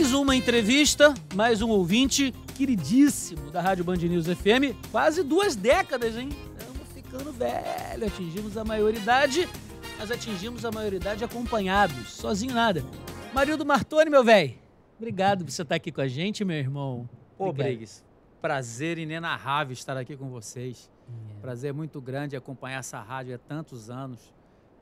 mais uma entrevista, mais um ouvinte queridíssimo da Rádio Band News FM. Quase duas décadas, hein? Estamos ficando velho, atingimos a maioridade, mas atingimos a maioridade acompanhados, sozinho nada. Marildo Martoni, meu velho, obrigado por você estar aqui com a gente, meu irmão. Obrigado. Ô, Briggs, prazer inenarrável estar aqui com vocês. Yeah. É. Prazer muito grande acompanhar essa rádio há tantos anos.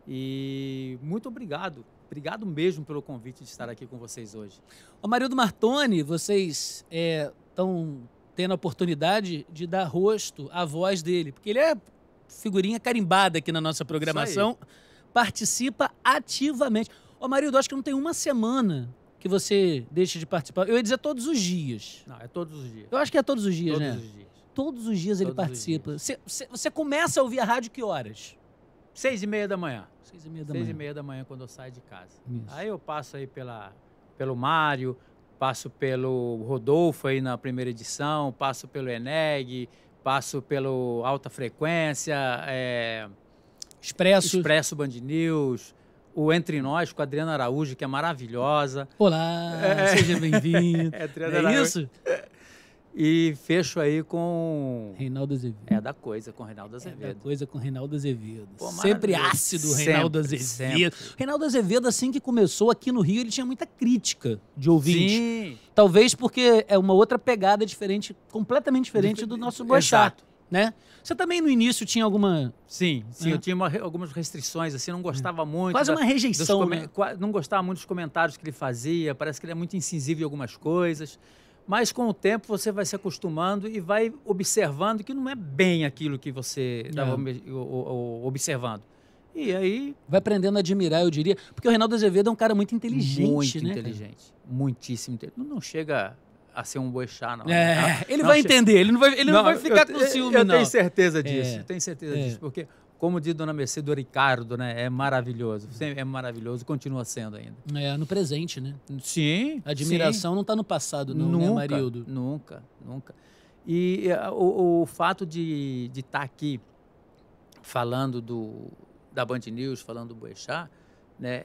E muito obrigado Obrigado mesmo pelo convite de estar aqui com vocês hoje. O Marildo Martoni, vocês estão é, tendo a oportunidade de dar rosto à voz dele, porque ele é figurinha carimbada aqui na nossa programação, participa ativamente. O Marildo, acho que não tem uma semana que você deixa de participar. Eu ia dizer todos os dias. Não, é todos os dias. Eu acho que é todos os dias, todos né? Todos os dias. Todos os dias todos ele participa. Dias. Você, você, começa a ouvir a rádio que horas? Seis e meia da manhã. Seis e meia da Seis manhã. e meia da manhã quando eu saio de casa. Isso. Aí eu passo aí pela, pelo Mário, passo pelo Rodolfo aí na primeira edição, passo pelo Eneg, passo pelo Alta Frequência, é... Expresso. Expresso Band News, o Entre Nós com a Adriana Araújo, que é maravilhosa. Olá, é... seja bem-vindo. é, Adriana é Araújo. isso? E fecho aí com. Reinaldo Azevedo. É da coisa, com Reinaldo Azevedo. É da coisa com Reinaldo Azevedo. Pô, sempre ácido, Reinaldo sempre, Azevedo. Sempre. Reinaldo Azevedo, assim que começou aqui no Rio, ele tinha muita crítica de ouvinte. Sim. Talvez porque é uma outra pegada diferente, completamente diferente do nosso Boechat, né? Você também no início tinha alguma. Sim, sim, é. eu tinha uma, algumas restrições, assim, não gostava é. muito. Quase uma rejeição. Dos, né? Não gostava muito dos comentários que ele fazia, parece que ele é muito incisivo em algumas coisas mas com o tempo você vai se acostumando e vai observando que não é bem aquilo que você estava é. observando. E aí. Vai aprendendo a admirar, eu diria. Porque o Reinaldo Azevedo é um cara muito inteligente. Muito né, inteligente. Cara? Muitíssimo inteligente. Não chega a ser um boixá, não. É, ele não vai che... entender, ele não vai, ele não, não vai ficar eu, com ciúme, eu não. Eu tenho certeza disso, é, tenho certeza é. disso. Porque como diz Dona Mercedes Ricardo, né? É maravilhoso. É maravilhoso, continua sendo ainda. É, no presente, né? Sim. A admiração sim. não está no passado, não, né, nunca, né, Marildo? Nunca, nunca. E é, o, o fato de estar tá aqui falando do, da Band News, falando do Boechat, né, é,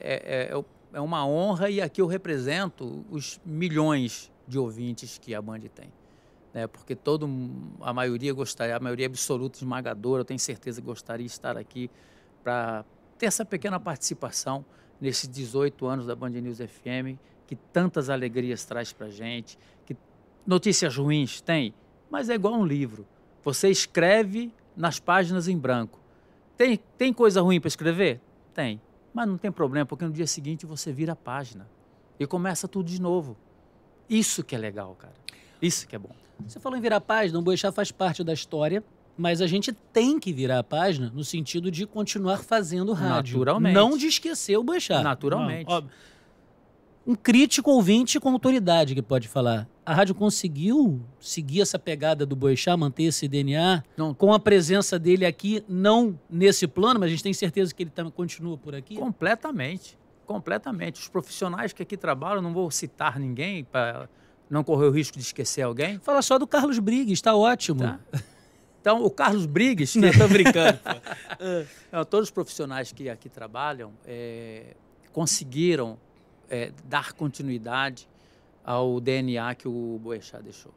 é, é, é uma honra e aqui eu represento os milhões de ouvintes que a Band tem né, porque todo, a maioria gostaria, a maioria absoluta, esmagadora, eu tenho certeza que gostaria de estar aqui para ter essa pequena participação nesses 18 anos da Band News FM, que tantas alegrias traz para gente, que notícias ruins tem, mas é igual um livro. Você escreve nas páginas em branco. Tem, tem coisa ruim para escrever? Tem. Mas não tem problema, porque no dia seguinte você vira a página e começa tudo de novo. Isso que é legal, cara. Isso que é bom. Você falou em virar página, o Boixá faz parte da história, mas a gente tem que virar a página no sentido de continuar fazendo rádio. Naturalmente. Não de esquecer o Boixá. Naturalmente. Não, um crítico ouvinte com autoridade que pode falar. A rádio conseguiu seguir essa pegada do Boixá, manter esse DNA, não. com a presença dele aqui, não nesse plano, mas a gente tem certeza que ele tá, continua por aqui? Completamente, completamente. Os profissionais que aqui trabalham, não vou citar ninguém para não correu o risco de esquecer alguém? Fala só do Carlos Briggs, está ótimo. Tá. Então, o Carlos Briggs, não estou brincando. não, é, todos os profissionais que aqui trabalham é, conseguiram é, dar continuidade ao DNA que o Boechat deixou.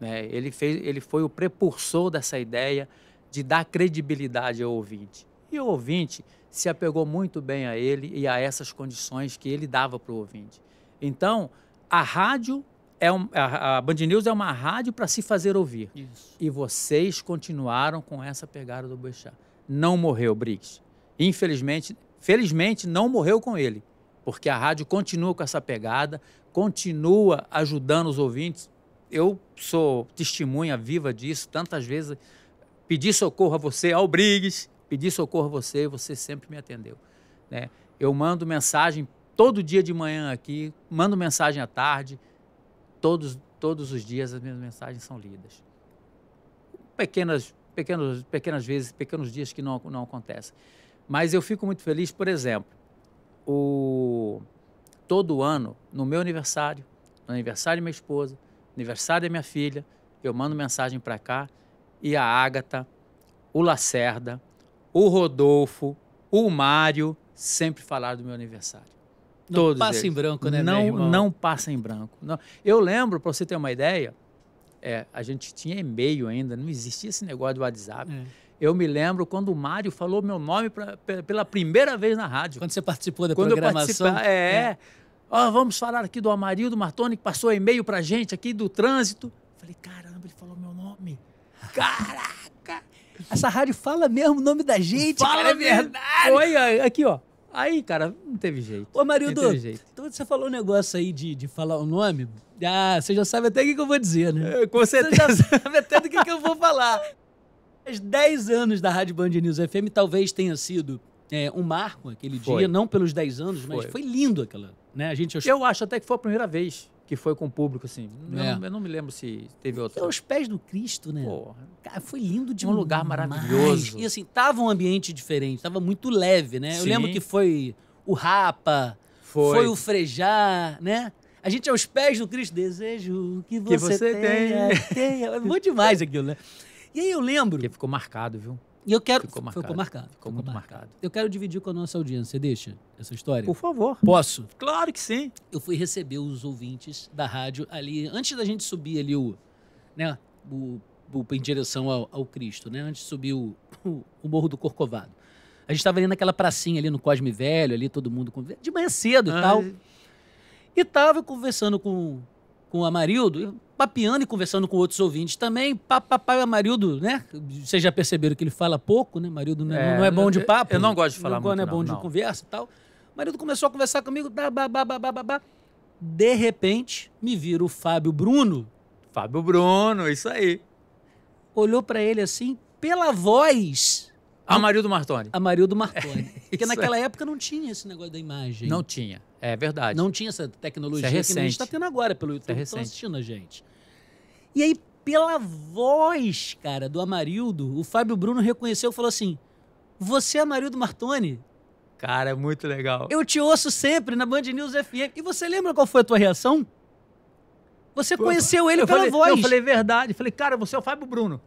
Né? Ele, fez, ele foi o precursor dessa ideia de dar credibilidade ao ouvinte. E o ouvinte se apegou muito bem a ele e a essas condições que ele dava para o ouvinte. Então, a rádio é um, a, a Band News é uma rádio para se fazer ouvir. Isso. E vocês continuaram com essa pegada do Boixá. Não morreu, o Briggs. Infelizmente, felizmente não morreu com ele, porque a rádio continua com essa pegada, continua ajudando os ouvintes. Eu sou testemunha viva disso, tantas vezes pedi socorro a você, ao Briggs, pedi socorro a você, você sempre me atendeu. Né? Eu mando mensagem todo dia de manhã aqui, mando mensagem à tarde, todos, todos os dias as minhas mensagens são lidas. Pequenas, pequenas pequenas vezes, pequenos dias que não, não acontecem. Mas eu fico muito feliz, por exemplo, o, todo ano, no meu aniversário, no aniversário da minha esposa, aniversário da minha filha, eu mando mensagem para cá e a Ágata, o Lacerda, o Rodolfo, o Mário sempre falaram do meu aniversário. Não Todos passa eles. em branco, né? Não, não passa em branco. Não. Eu lembro, para você ter uma ideia, é, a gente tinha e-mail ainda, não existia esse negócio do WhatsApp. É. Eu me lembro quando o Mário falou meu nome pra, pela primeira vez na rádio. Quando você participou da quando programação. Eu é, é. é. Ó, vamos falar aqui do Amarildo Martoni, que passou e-mail pra gente aqui do trânsito. Falei, caramba, ele falou meu nome. Caraca! Essa rádio fala mesmo o nome da gente. Fala cara, é verdade. Olha, aqui, ó. Aí, cara, não teve jeito. Ô, Marildo, teve jeito. então você falou um negócio aí de, de falar o nome. Ah, você já sabe até o que, eu vou dizer, né? É, com certeza. Você já sabe até do que, que eu vou falar. Os 10 anos da Rádio Band News FM talvez tenha sido é, um marco aquele foi. dia, não pelos 10 anos, mas foi, foi lindo aquela. Né? A gente, eu acho até que foi a primeira vez que foi com o público, assim. É. Eu, eu, não me lembro se teve outro. Os pés do Cristo, né? Porra. Cara, foi lindo de é Um lugar maravilhoso. E assim, tava um ambiente diferente, tava muito leve, né? Sim. Eu lembro que foi o Rapa, foi, foi o Frejar, né? A gente é aos pés do Cristo, desejo que você, que você tenha, tenha. tenha. É bom demais aquilo, né? E aí eu lembro. Porque ficou marcado, viu? E eu quero. Ficou marcado. Ficou marcado. Ficou, muito marcado. marcado. Eu quero dividir com a nossa audiência. Você deixa essa história? Por favor. Posso? Claro que sim. Eu fui receber os ouvintes da rádio ali, antes da gente subir ali o. Né, o, o em direção ao, ao, Cristo, né? Antes de subir o, o, o Morro do Corcovado. A gente estava ali naquela pracinha ali no Cosme Velho, ali todo mundo de manhã cedo e ah, tal. É. E estava conversando com, com o Amarildo, papiando e conversando com outros ouvintes também. Papai Marido né? Vocês já perceberam que ele fala pouco, né? Marido não é, é, não é bom de papo. Eu não gosto de falar não é muito, Não é bom não, de conversa e tal. Marido começou a conversar comigo, bah, De repente, me vira o Fábio Bruno. Fábio Bruno, isso aí. Olhou para ele assim, pela voz, Amarildo Martoni. Amarildo Martoni. É, Porque naquela é. época não tinha esse negócio da imagem. Não tinha, é verdade. Não tinha essa tecnologia é que a gente está tendo agora pelo é YouTube, é estão assistindo a gente. E aí, pela voz, cara, do Amarildo, o Fábio Bruno reconheceu e falou assim, você é Amarildo Martoni? Cara, é muito legal. Eu te ouço sempre na Band News FM. E você lembra qual foi a tua reação? Você conheceu ele eu pela falei, voz. Eu falei é verdade. Falei, cara, você é o Fábio Bruno.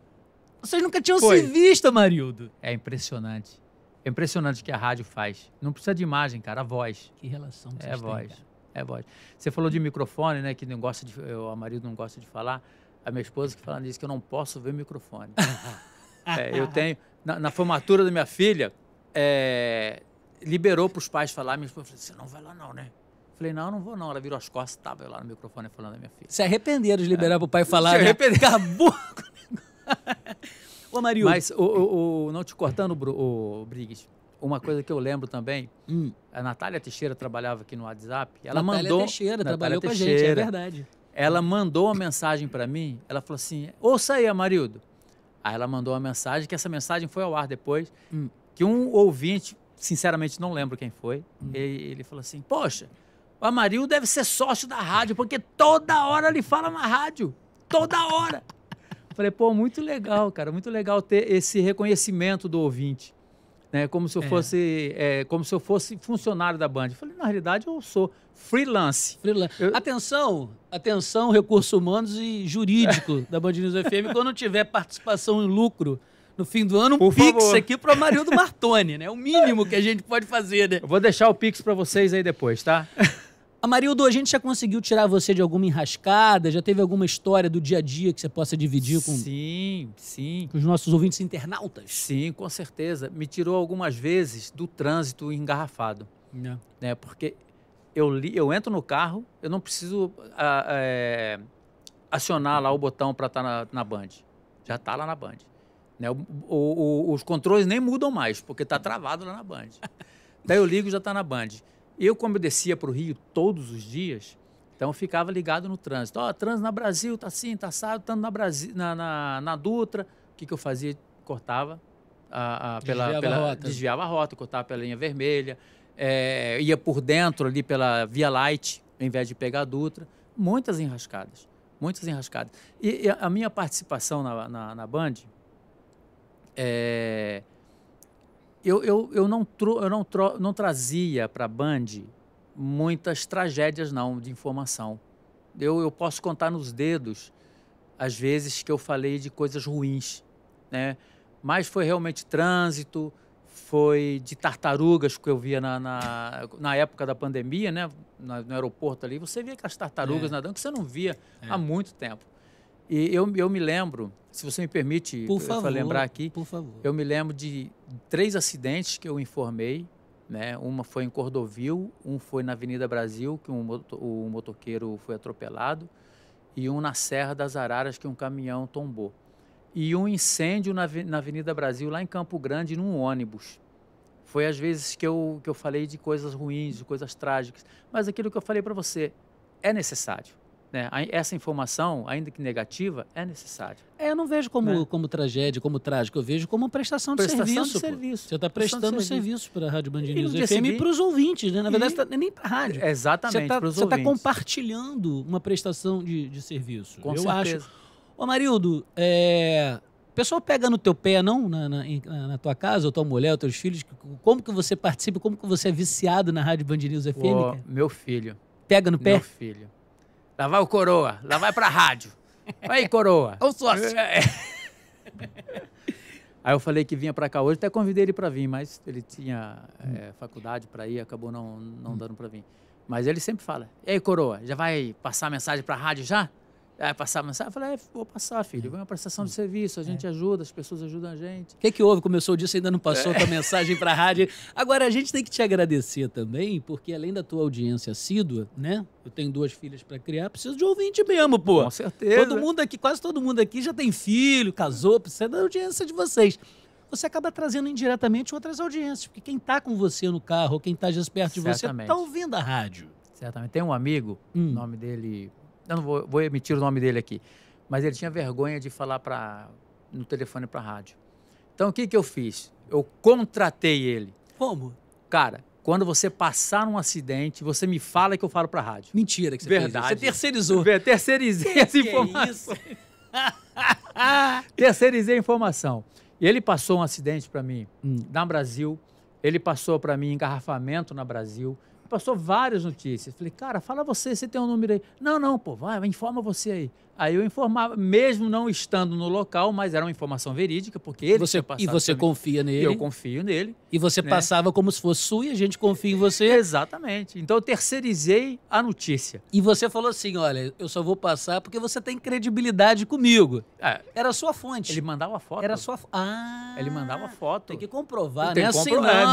Vocês nunca tinham Foi. se visto, Marildo. É impressionante. É impressionante o que a rádio faz. Não precisa de imagem, cara, a voz. Que relação que é voz. é voz. Você falou de microfone, né? Que não gosta de. Eu, a marido não gosta de falar. A minha esposa que fala disse que eu não posso ver microfone. é, eu tenho. Na, na, formatura da minha filha, é, liberou para os pais falar. Minha esposa falou: você não vai lá, não, né? Falei, não, não vou não. Ela virou as costas, tava lá no microfone falando da minha filha. Se arrependeram de liberar é. pro pai falar. Se né? arrependeram. Acabou com o negócio. Ô, Mario. Mas, o, o, o, não te cortando, o Briggs, uma coisa que eu lembro também, hum. a Natália Teixeira trabalhava aqui no WhatsApp. Ela Natália mandou. Teixeira, Natália trabalhou Teixeira, com a gente, é verdade. Ela mandou uma mensagem para mim, ela falou assim: ouça aí, Amarildo. Aí ela mandou uma mensagem, que essa mensagem foi ao ar depois, hum. que um ouvinte, sinceramente não lembro quem foi, hum. ele, ele falou assim: Poxa, o Amarildo deve ser sócio da rádio, porque toda hora ele fala na rádio. Toda hora. Falei, pô, muito legal, cara, muito legal ter esse reconhecimento do ouvinte. Né, como se eu é. fosse, é, como se eu fosse funcionário da Band. Eu falei, na realidade eu sou freelance. freelance. Eu... Atenção, atenção, recursos humanos e jurídico da Band News FM, quando tiver participação em lucro, no fim do ano um Por pix favor. aqui para Amarildo Martoni, né? O mínimo que a gente pode fazer, né? Eu vou deixar o pix para vocês aí depois, tá? Amarildo, a gente já conseguiu tirar você de alguma enrascada? Já teve alguma história do dia a dia que você possa dividir com, sim, sim. com os nossos ouvintes internautas? Sim, com certeza. Me tirou algumas vezes do trânsito engarrafado. É. Né? Porque eu, li, eu entro no carro, eu não preciso a, ah, eh, acionar lá o botão para estar tá na, na Band. Já está lá na Band. Né? O, o, o, os controles nem mudam mais, porque está travado lá na Band. Daí eu ligo e já está na Band. Eu, como eu descia para o Rio todos os dias, então eu ficava ligado no trânsito. Ó, oh, trânsito na Brasil, tá assim, tá assado, estando na, na, na, na Dutra. O que, que eu fazia? Cortava a, a, pela, desviava, pela, a rota. desviava a rota, cortava pela linha vermelha, é, ia por dentro ali pela Via Light, ao invés de pegar a Dutra. Muitas enrascadas, muitas enrascadas. E, e a minha participação na, na, na Band é, eu, eu, eu, não, tro, eu não, tro, não trazia para a Band muitas tragédias, não, de informação. Eu, eu posso contar nos dedos as vezes que eu falei de coisas ruins, né? Mas foi realmente trânsito, foi de tartarugas que eu via na, na, na época da pandemia, né? No, no, aeroporto ali, você via aquelas tartarugas é. nadando que você não via é. há muito tempo. E eu, eu me lembro, se você me permite, por favor, lembrar aqui, por favor. eu me lembro de três acidentes que eu informei, né? Uma foi em Cordovil, um foi na Avenida Brasil, que um moto, o motoqueiro foi atropelado, e um na Serra das Araras, que um caminhão tombou. E um incêndio na, na Avenida Brasil, lá em Campo Grande, num ônibus. Foi às vezes que eu, que eu falei de coisas ruins, de coisas trágicas, mas aquilo que eu falei para você é necessário. Né? Essa informação, ainda que negativa, é necessária. É, eu não vejo como, né? como tragédia, como trágico, eu vejo como prestação de prestação serviço. De serviço. Você tá está prestando serviço para a Rádio Band News e FM e para os ouvintes, né? Na verdade, e... tá nem para a rádio. É, exatamente, Você está tá compartilhando uma prestação de, de serviço. Com eu certeza. acho. Ô, Marildo, é... o pessoal pega no teu pé, não? Na, na, na, tua casa, ou tua mulher, ou teus filhos? Como que você participa, como que você é viciado na Rádio Band News FM? meu filho. Pega no pé? Meu filho. Lá vai o coroa, lá vai pra rádio. Aí, coroa. Ou sócio. É, é. Aí eu falei que vinha para cá hoje, até convidei ele para vir, mas ele tinha é, faculdade para ir, acabou não, não dando para vir. Mas ele sempre fala: Ei, coroa, já vai passar a mensagem para rádio já? Ah, é passar mensagem? Eu falei, é, vou passar, filho. É. Vem uma prestação de é. serviço, a gente é. ajuda, as pessoas ajudam a gente. O que, que houve? Começou você ainda não passou é. tua mensagem para a rádio. Agora, a gente tem que te agradecer também, porque além da tua audiência assídua, né? Eu tenho duas filhas para criar, preciso de ouvinte mesmo, pô. Com certeza. Todo mundo aqui, quase todo mundo aqui já tem filho, casou, precisa da audiência de vocês você acaba trazendo indiretamente outras audiências, porque quem está com você no carro, quem está perto de tá Certamente. você, está ouvindo a rádio. Certamente. Tem um amigo, hum. o nome dele eu não vou, vou emitir o nome dele aqui. Mas ele tinha vergonha de falar pra, no telefone para a rádio. Então o que, que eu fiz? Eu contratei ele. Como? Cara, quando você passar um acidente, você me fala que eu falo para a rádio. Mentira que você Verdade. Fez Você terceirizou. Eu, terceirizei que essa informação. Que é terceirizei a informação. E ele passou um acidente para mim hum. na Brasil. Ele passou para mim engarrafamento na Brasil passou várias notícias. Falei, cara, fala você, você tem um número aí. Não, não, pô, vai, informa você aí. Aí eu informava, mesmo não estando no local, mas era uma informação verídica, porque ele você, E você confia nele. Eu confio nele. E você né? passava como se fosse sua e a gente confia em você. Exatamente. Então eu terceirizei a notícia. E você falou assim, olha, eu só vou passar porque você tem credibilidade comigo. É. Era a sua fonte. Ele mandava foto. Era sua... Ah! Ele mandava foto. Tem que comprovar, tem né? Que compro... Assim, não, é, não,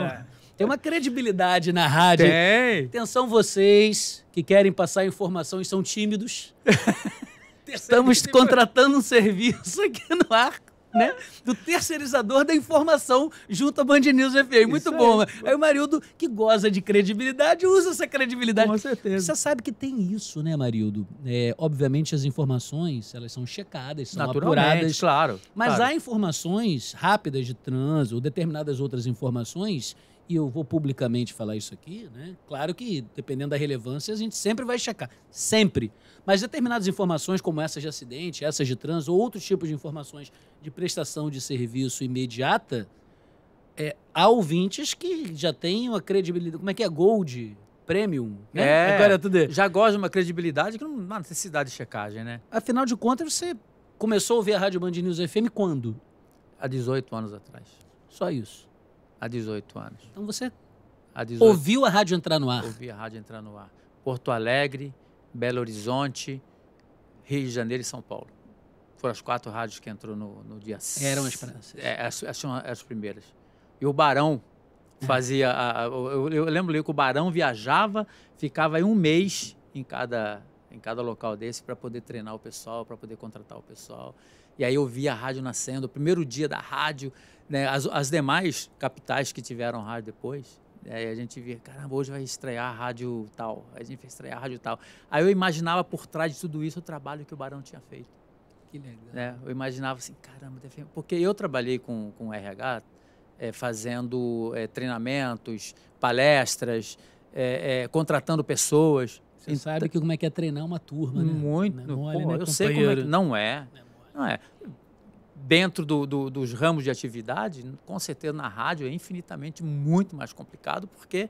não. É. Tem uma credibilidade na rádio. Tem. Atenção vocês que querem passar informação e são tímidos. Estamos contratando um serviço aqui no ar. Né? Do terceirizador da informação junto à Band News FM. Muito Isso bom. Aí. aí o Marildo, que goza de credibilidade, usa essa credibilidade. Com certeza. Você sabe que tem isso, né, Marildo? É, obviamente as informações, elas são checadas, são apuradas. claro. Mas claro. há informações rápidas de trânsito, ou determinadas outras informações e eu vou publicamente falar isso aqui, né? Claro que, dependendo da relevância, a gente sempre vai checar. Sempre. Mas determinadas informações, como essas de acidente, essas de trânsito, ou outros tipos de informações de prestação de serviço imediata, é, há ouvintes que já têm uma credibilidade. Como é que é? Gold? Premium, né? É, Agora é tudo. Já gosta de uma credibilidade que não há necessidade de checagem, né? Afinal de contas, você começou a ouvir a Rádio Band News FM quando? Há 18 anos atrás. Só isso. Há 18 anos. Então você a 18... ouviu a rádio entrar no ar? Ouvi a rádio entrar no ar. Porto Alegre, Belo Horizonte, Rio de Janeiro e São Paulo. Foram as quatro rádios que entrou no, no dia. Eram as É, as, as, as primeiras. E o Barão fazia. A, a, eu, eu, lembro que o Barão viajava, ficava aí um mês em cada, em cada local desse para poder treinar o pessoal, para poder contratar o pessoal. E aí eu vi a rádio nascendo, o primeiro dia da rádio, né? as, as demais capitais que tiveram rádio depois. Aí né, a gente via, caramba, hoje vai estrear a rádio tal, a gente vai estrear a rádio tal. Aí eu imaginava por trás de tudo isso o trabalho que o Barão tinha feito. Que legal. Né? Eu imaginava assim, caramba, porque eu trabalhei com, com RH é, fazendo é, treinamentos, palestras, é, é, contratando pessoas. Você sabe que como é que é treinar uma turma, né? Muito. Memória, pô, né? Eu sei como é que não é. é. Não é. Dentro do, do, dos ramos de atividade, com certeza na rádio é infinitamente muito mais complicado, porque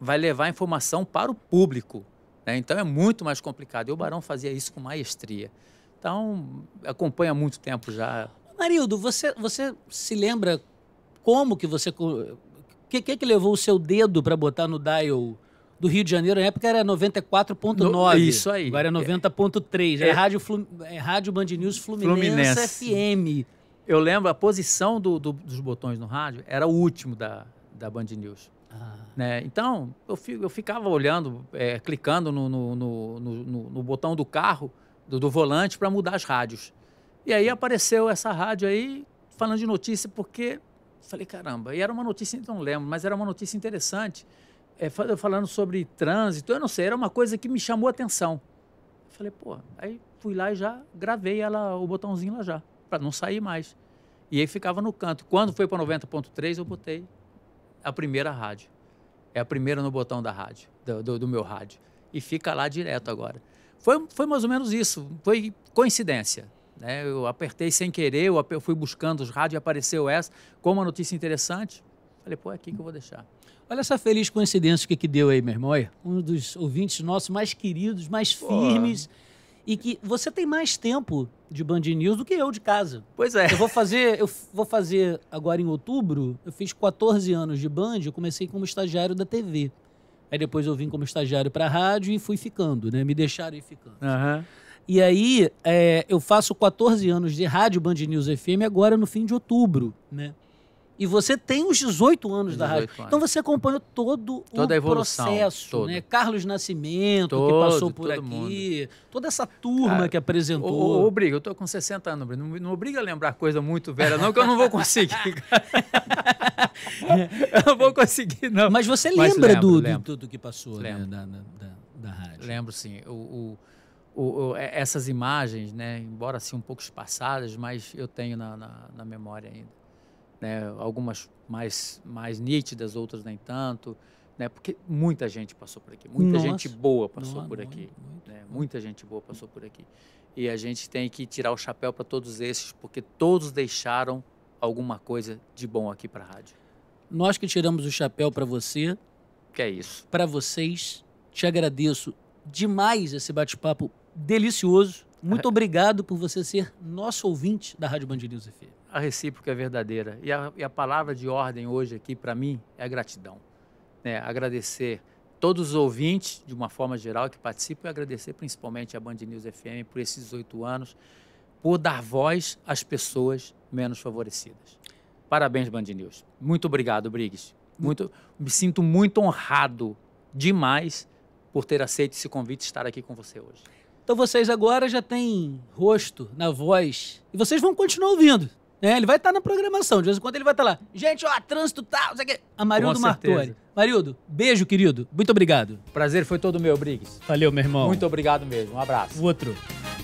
vai levar informação para o público. Né? Então é muito mais complicado. E o Barão fazia isso com maestria. Então, acompanha há muito tempo já. Marildo, você, você se lembra como que você... O que, que, que levou o seu dedo para botar no dial do Rio de Janeiro, na época era 94.9. Isso aí. Agora é 90.3. É, é, Rádio, é Rádio Band News Fluminense, Fluminense, FM. Eu lembro a posição do, do, dos botões no rádio era o último da, da Band News. Ah. Né? Então, eu, fico, eu ficava olhando, é, clicando no, no, no, no, botão do carro, do, do volante, para mudar as rádios. E aí apareceu essa rádio aí, falando de notícia, porque falei, caramba, e era uma notícia, então não lembro, mas era uma notícia interessante é, falando sobre trânsito, eu não sei, era uma coisa que me chamou a atenção. Falei, pô, aí fui lá e já gravei ela, o botãozinho lá já, para não sair mais. E aí ficava no canto. Quando foi para 90.3, eu botei a primeira rádio. É a primeira no botão da rádio, do, do, do meu rádio. E fica lá direto agora. Foi, foi mais ou menos isso, foi coincidência. Né? Eu apertei sem querer, eu fui buscando os rádios e apareceu essa, como uma notícia interessante. Falei, pô, é aqui que eu vou deixar. Olha essa feliz coincidência que, que deu aí, meu irmão. Um dos ouvintes nossos mais queridos, mais pô. firmes. E que você tem mais tempo de Band News do que eu de casa. Pois é. Eu vou fazer, eu vou fazer agora em outubro, eu fiz 14 anos de Band, eu comecei como estagiário da TV. Aí depois eu vim como estagiário para rádio e fui ficando, né? Me deixaram ir ficando. Uhum. E aí, é, eu faço 14 anos de rádio Band News FM agora no fim de outubro, né? E você tem os 18 anos 18 da rádio. Então anos. Então você acompanhou todo toda o evolução, processo, todo. né? Carlos Nascimento, todo, que passou por aqui, mundo. toda essa turma Cara, que apresentou. Ô, ô, obriga, eu tô com 60 anos, não, não obriga a lembrar coisa muito velha não, que eu não vou conseguir. eu não vou conseguir, não. Mas você Mas lembra lembro, do, lembro. Do, que passou na né, Da, da, da, rádio? Lembro, sim. o, o o, o, é, essas imagens, né, embora assim um pouco espaçadas, mas eu tenho na, na, na memória ainda né? Algumas mais mais nítidas, outras nem tanto, né? Porque muita gente passou por aqui, muita Nossa. gente boa passou Não, por muito, aqui, muito, né? muito. Muita gente boa passou por aqui. E a gente tem que tirar o chapéu para todos esses, porque todos deixaram alguma coisa de bom aqui para a rádio. Nós que tiramos o chapéu para você. Que é isso. Para vocês, te agradeço demais esse bate-papo delicioso. Muito obrigado por você ser nosso ouvinte da Rádio Band News FM a recíproca é verdadeira. E a, e a palavra de ordem hoje aqui, para mim, é a gratidão. Né? Agradecer todos os ouvintes, de uma forma geral, que participam, e agradecer principalmente a Band News FM por esses oito anos, por dar voz às pessoas menos favorecidas. Parabéns, Band News. Muito obrigado, Briggs. Muito, me sinto muito honrado demais por ter aceito esse convite e estar aqui com você hoje. Então vocês agora já têm rosto na voz e vocês vão continuar ouvindo. É, ele vai estar tá na programação, de vez em quando ele vai estar tá lá. Gente, ó, trânsito tal, tá, que... a Marildo Martori. Marildo, beijo, querido. Muito obrigado. Prazer foi todo meu, Briggs. Valeu, meu irmão. Muito obrigado mesmo. Um abraço. o Outro.